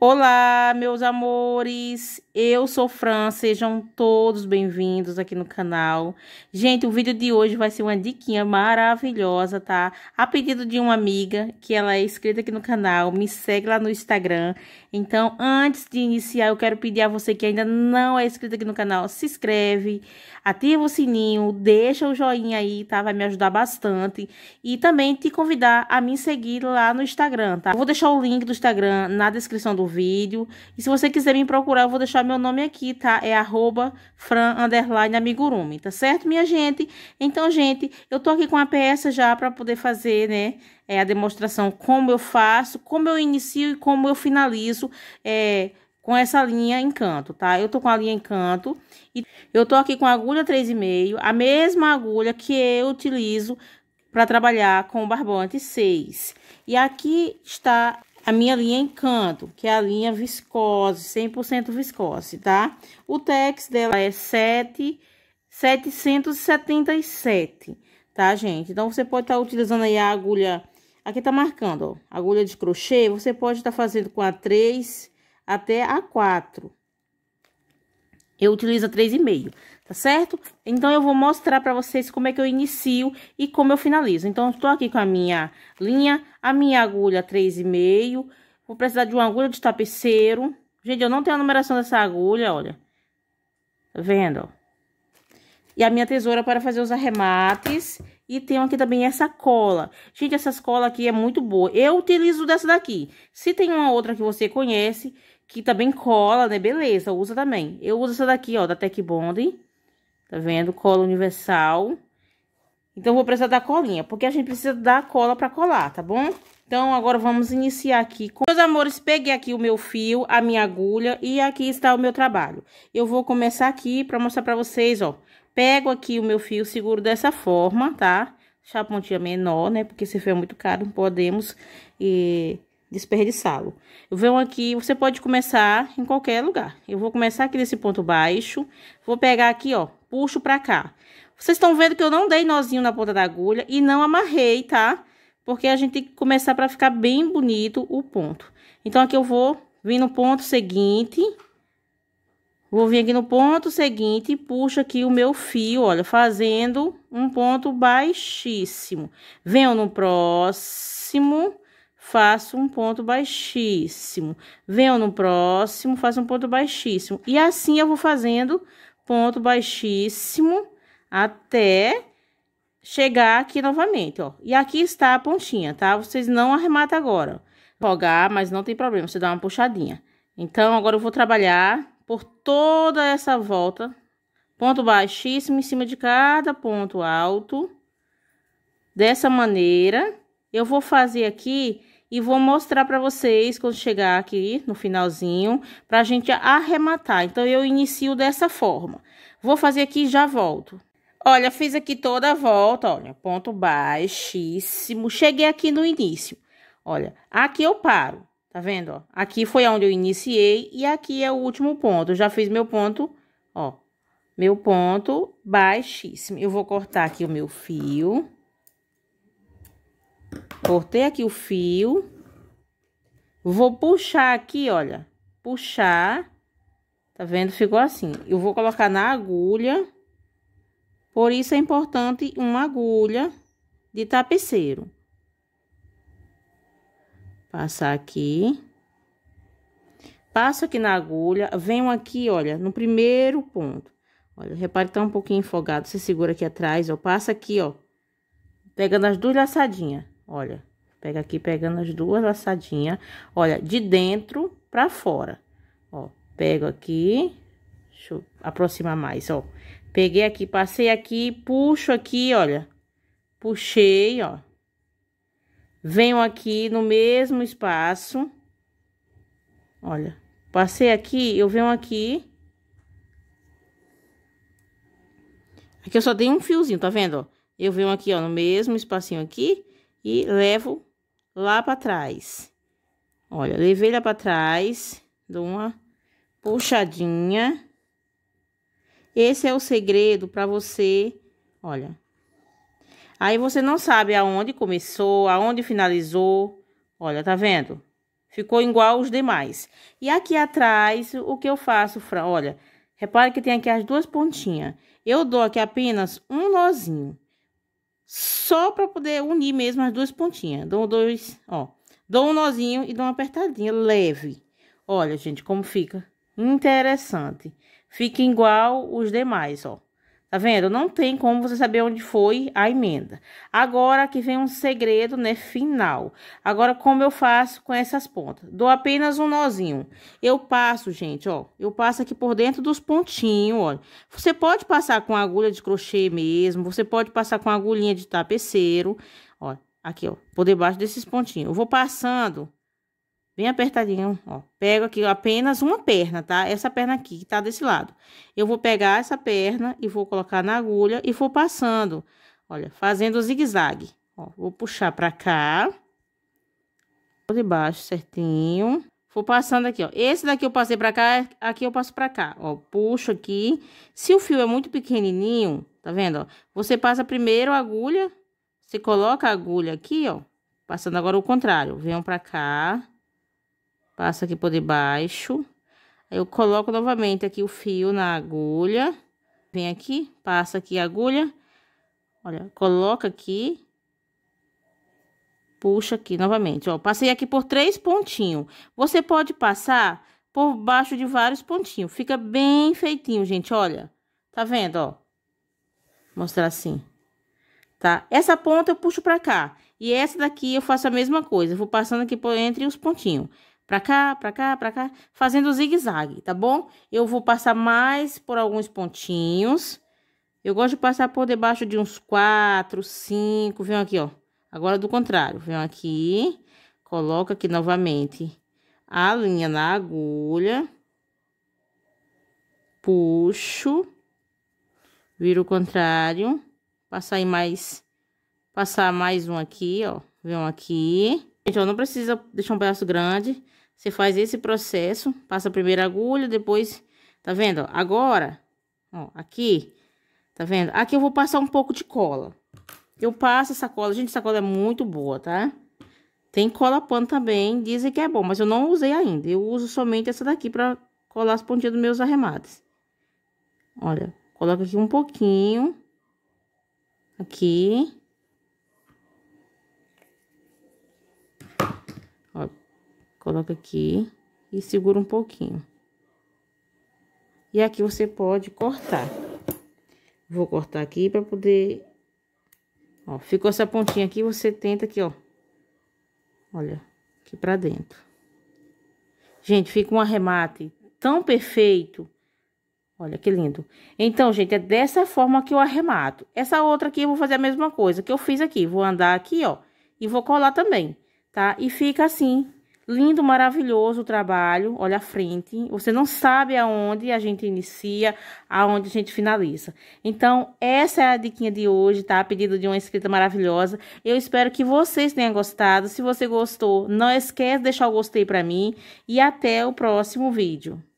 Olá, meus amores. Eu sou Fran, sejam todos bem-vindos aqui no canal. Gente, o vídeo de hoje vai ser uma diquinha maravilhosa, tá? A pedido de uma amiga que ela é inscrita aqui no canal, me segue lá no Instagram. Então, antes de iniciar, eu quero pedir a você que ainda não é inscrito aqui no canal, se inscreve, ativa o sininho, deixa o joinha aí, tá? Vai me ajudar bastante. E também te convidar a me seguir lá no Instagram, tá? Eu vou deixar o link do Instagram na descrição do vídeo. E se você quiser me procurar, eu vou deixar meu nome aqui, tá? É arroba fran, amigurume, tá certo, minha gente? Então, gente, eu tô aqui com a peça já para poder fazer, né? É, a demonstração como eu faço, como eu inicio e como eu finalizo, é com essa linha encanto, tá? Eu tô com a linha encanto e eu tô aqui com a agulha 3,5, a mesma agulha que eu utilizo para trabalhar com o barbante 6. E aqui está a minha linha é Encanto, que é a linha viscose, 100% viscose, tá? O tex dela é 7, 777, tá, gente? Então, você pode estar tá utilizando aí a agulha... Aqui tá marcando, ó, agulha de crochê, você pode estar tá fazendo com a 3 até a 4, eu utilizo 3,5, tá certo? Então, eu vou mostrar pra vocês como é que eu inicio e como eu finalizo. Então, estou aqui com a minha linha, a minha agulha 3,5. Vou precisar de uma agulha de tapeceiro. Gente, eu não tenho a numeração dessa agulha, olha. Tá vendo, ó? E a minha tesoura para fazer os arremates. E tenho aqui também essa cola. Gente, essa cola aqui é muito boa. Eu utilizo dessa daqui. Se tem uma outra que você conhece, que também cola, né? Beleza, usa também. Eu uso essa daqui, ó, da Tech Bond. Tá vendo? Cola universal. Então, vou precisar da colinha, porque a gente precisa da cola pra colar, tá bom? Então, agora vamos iniciar aqui. Meus amores, peguei aqui o meu fio, a minha agulha e aqui está o meu trabalho. Eu vou começar aqui para mostrar para vocês, ó. Pego aqui o meu fio, seguro dessa forma, tá? Deixar a pontinha menor, né? Porque esse fio é muito caro, não podemos eh, desperdiçá-lo. Eu venho aqui, você pode começar em qualquer lugar. Eu vou começar aqui nesse ponto baixo, vou pegar aqui, ó, puxo pra cá. Vocês estão vendo que eu não dei nozinho na ponta da agulha e não amarrei, tá? porque a gente tem que começar para ficar bem bonito o ponto. Então, aqui eu vou vir no ponto seguinte, vou vir aqui no ponto seguinte e puxo aqui o meu fio, olha, fazendo um ponto baixíssimo. Venho no próximo, faço um ponto baixíssimo. Venho no próximo, faço um ponto baixíssimo. E assim eu vou fazendo ponto baixíssimo até chegar aqui novamente, ó. E aqui está a pontinha, tá? Vocês não arrematam agora. Rogar, mas não tem problema, você dá uma puxadinha. Então, agora eu vou trabalhar por toda essa volta. Ponto baixíssimo em cima de cada ponto alto. Dessa maneira. Eu vou fazer aqui e vou mostrar para vocês quando chegar aqui no finalzinho, para a gente arrematar. Então, eu inicio dessa forma. Vou fazer aqui e já volto. Olha, fiz aqui toda a volta, olha, ponto baixíssimo. Cheguei aqui no início. Olha, aqui eu paro, tá vendo? Ó? Aqui foi onde eu iniciei e aqui é o último ponto. Eu já fiz meu ponto, ó, meu ponto baixíssimo. Eu vou cortar aqui o meu fio. Cortei aqui o fio. Vou puxar aqui, olha, puxar, tá vendo? Ficou assim. Eu vou colocar na agulha por isso é importante uma agulha de tapeceiro. Passar aqui. Passo aqui na agulha, venho aqui, olha, no primeiro ponto. Olha, repare que tá um pouquinho enfogado. você segura aqui atrás, ó, passa aqui, ó. Pegando as duas laçadinhas, olha. Pega aqui, pegando as duas laçadinhas, olha, de dentro pra fora. Ó, pego aqui, deixa eu aproximar mais, ó. Peguei aqui, passei aqui, puxo aqui, olha. Puxei, ó. Venho aqui no mesmo espaço. Olha, passei aqui, eu venho aqui. Aqui eu só dei um fiozinho, tá vendo, ó? Eu venho aqui, ó, no mesmo espacinho aqui e levo lá para trás. Olha, levei lá para trás, dou uma puxadinha. Esse é o segredo para você, olha. Aí você não sabe aonde começou, aonde finalizou. Olha, tá vendo? Ficou igual os demais. E aqui atrás, o que eu faço, Fran? Olha, repare que tem aqui as duas pontinhas. Eu dou aqui apenas um nozinho. Só para poder unir mesmo as duas pontinhas. Dou dois, ó. Dou um nozinho e dou uma apertadinha leve. Olha, gente, como fica interessante fica igual os demais, ó. Tá vendo? Não tem como você saber onde foi a emenda. Agora, aqui vem um segredo, né, final. Agora, como eu faço com essas pontas? Dou apenas um nozinho. Eu passo, gente, ó. Eu passo aqui por dentro dos pontinhos, ó. Você pode passar com agulha de crochê mesmo. Você pode passar com agulhinha de tapeceiro. Ó, aqui, ó. Por debaixo desses pontinhos. Eu vou passando bem apertadinho, ó. Pego aqui apenas uma perna, tá? Essa perna aqui que tá desse lado. Eu vou pegar essa perna e vou colocar na agulha e vou passando, olha, fazendo o zigue-zague. Ó, vou puxar pra cá. De baixo, certinho. Vou passando aqui, ó. Esse daqui eu passei pra cá, aqui eu passo pra cá. Ó, puxo aqui. Se o fio é muito pequenininho, tá vendo, ó? Você passa primeiro a agulha, você coloca a agulha aqui, ó. Passando agora o contrário. Venham pra cá. Passo aqui por debaixo. Eu coloco novamente aqui o fio na agulha. Vem aqui, passa aqui a agulha. Olha, coloca aqui. Puxa aqui novamente, ó. Passei aqui por três pontinhos. Você pode passar por baixo de vários pontinhos. Fica bem feitinho, gente, olha. Tá vendo, ó? Mostrar assim. Tá? Essa ponta eu puxo pra cá. E essa daqui eu faço a mesma coisa. Vou passando aqui por entre os pontinhos para cá, para cá, para cá, fazendo zigue-zague, tá bom? Eu vou passar mais por alguns pontinhos. Eu gosto de passar por debaixo de uns quatro, cinco, Vem aqui, ó. Agora do contrário, Vem aqui, Coloca aqui novamente a linha na agulha, puxo, viro o contrário, passar mais, passar mais um aqui, ó, Vem aqui, então, não precisa deixar um pedaço grande. Você faz esse processo, passa a primeira agulha, depois, tá vendo? Agora, ó, aqui, tá vendo? Aqui eu vou passar um pouco de cola. Eu passo essa cola, gente, essa cola é muito boa, tá? Tem cola pano também, dizem que é bom, mas eu não usei ainda. Eu uso somente essa daqui pra colar as pontinhas dos meus arremates. Olha, coloca aqui um pouquinho. Aqui. Coloca aqui e segura um pouquinho. E aqui você pode cortar. Vou cortar aqui para poder... Ó, ficou essa pontinha aqui, você tenta aqui, ó. Olha, aqui pra dentro. Gente, fica um arremate tão perfeito. Olha que lindo. Então, gente, é dessa forma que eu arremato. Essa outra aqui eu vou fazer a mesma coisa que eu fiz aqui. Vou andar aqui, ó, e vou colar também, tá? E fica assim, Lindo, maravilhoso o trabalho. Olha a frente. Você não sabe aonde a gente inicia, aonde a gente finaliza. Então, essa é a dica de hoje, tá? A pedido de uma escrita maravilhosa. Eu espero que vocês tenham gostado. Se você gostou, não esquece de deixar o gostei para mim. E até o próximo vídeo.